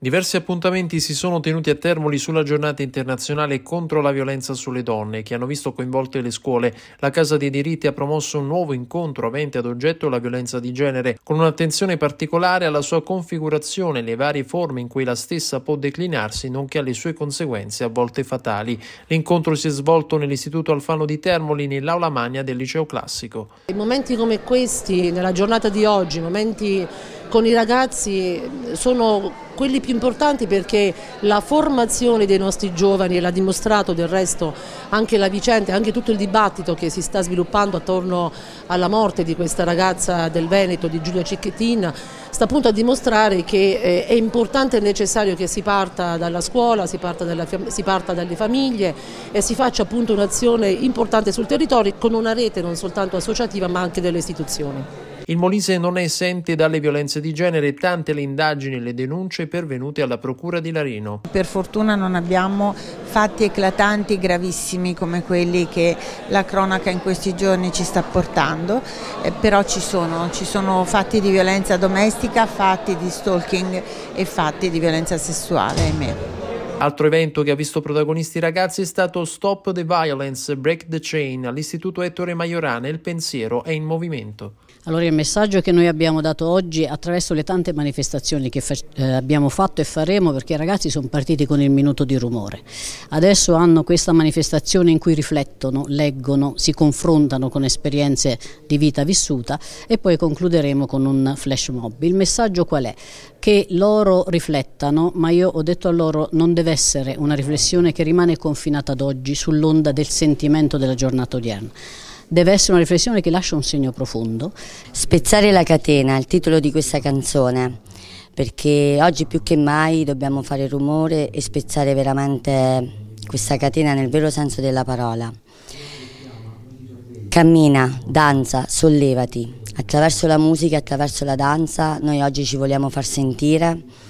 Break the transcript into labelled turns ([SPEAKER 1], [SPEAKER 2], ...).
[SPEAKER 1] Diversi appuntamenti si sono tenuti a Termoli sulla giornata internazionale contro la violenza sulle donne, che hanno visto coinvolte le scuole. La Casa dei diritti ha promosso un nuovo incontro avente ad oggetto la violenza di genere, con un'attenzione particolare alla sua configurazione, le varie forme in cui la stessa può declinarsi, nonché alle sue conseguenze a volte fatali. L'incontro si è svolto nell'Istituto Alfano di Termoli, nell'aula magna del liceo classico.
[SPEAKER 2] In momenti come questi, nella giornata di oggi, momenti con i ragazzi, sono quelli più importanti perché la formazione dei nostri giovani, e l'ha dimostrato del resto anche la vicenda, anche tutto il dibattito che si sta sviluppando attorno alla morte di questa ragazza del Veneto, di Giulia Cicchettin, sta appunto a dimostrare che eh, è importante e necessario che si parta dalla scuola, si parta, dalla, si parta dalle famiglie e si faccia appunto un'azione importante sul territorio con una rete non soltanto associativa ma anche delle istituzioni.
[SPEAKER 1] Il Molise non è esente dalle violenze di genere, tante le indagini e le denunce pervenute alla Procura di Larino.
[SPEAKER 3] Per fortuna non abbiamo fatti eclatanti gravissimi come quelli che la cronaca in questi giorni ci sta portando, eh, però ci sono, ci sono fatti di violenza domestica, fatti di stalking e fatti di violenza sessuale, ahimè. Altro evento che ha visto protagonisti ragazzi è
[SPEAKER 1] stato Stop the Violence, Break the Chain all'Istituto Ettore Maiorana. Il pensiero è in movimento.
[SPEAKER 4] Allora il messaggio che noi abbiamo dato oggi attraverso le tante manifestazioni che eh, abbiamo fatto e faremo perché i ragazzi sono partiti con il minuto di rumore. Adesso hanno questa manifestazione in cui riflettono, leggono, si confrontano con esperienze di vita vissuta e poi concluderemo con un flash mob. Il messaggio qual è? Che loro riflettano, ma io ho detto a loro non deve deve essere una riflessione che rimane confinata ad oggi sull'onda del sentimento della giornata odierna deve essere una riflessione che lascia un segno profondo. Spezzare la catena il titolo di questa canzone, perché oggi più che mai dobbiamo fare rumore e spezzare veramente questa catena nel vero senso della parola. Cammina, danza, sollevati. Attraverso la musica, attraverso la danza, noi oggi ci vogliamo far sentire